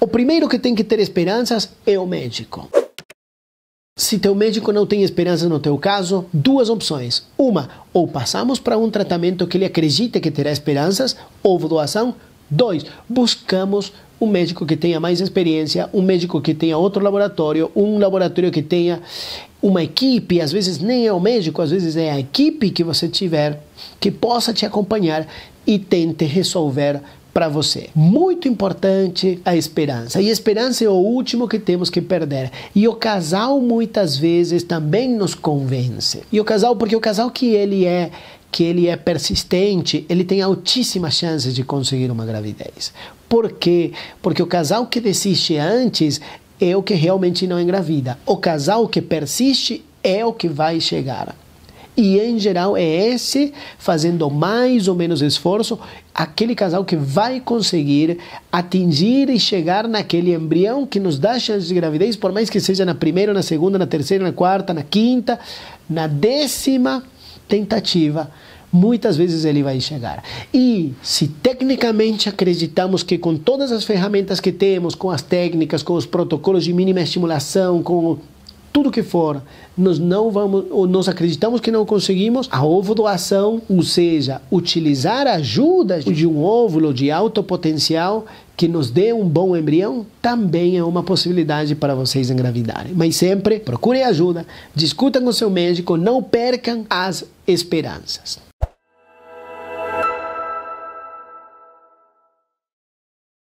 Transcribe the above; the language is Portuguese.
O primeiro que tem que ter esperanças é o médico. Se teu médico não tem esperança no teu caso, duas opções. Uma, ou passamos para um tratamento que ele acredita que terá esperanças, ou doação. Dois, buscamos um médico que tenha mais experiência, um médico que tenha outro laboratório, um laboratório que tenha uma equipe, às vezes nem é o médico, às vezes é a equipe que você tiver, que possa te acompanhar e tente resolver para você. Muito importante a esperança. E esperança é o último que temos que perder. E o casal muitas vezes também nos convence. E o casal, porque o casal que ele é, que ele é persistente, ele tem altíssimas chances de conseguir uma gravidez. Por quê? Porque o casal que desiste antes é o que realmente não engravida. O casal que persiste é o que vai chegar. E em geral é esse, fazendo mais ou menos esforço, aquele casal que vai conseguir atingir e chegar naquele embrião que nos dá chance de gravidez, por mais que seja na primeira, na segunda, na terceira, na quarta, na quinta, na décima tentativa muitas vezes ele vai chegar. E se tecnicamente acreditamos que com todas as ferramentas que temos, com as técnicas, com os protocolos de mínima estimulação, com tudo que for, nós não vamos, ou nós acreditamos que não conseguimos, a ovo doação, ou seja, utilizar ajudas de um óvulo de alto potencial que nos dê um bom embrião, também é uma possibilidade para vocês engravidarem. Mas sempre procurem ajuda, discutam com seu médico, não percam as esperanças.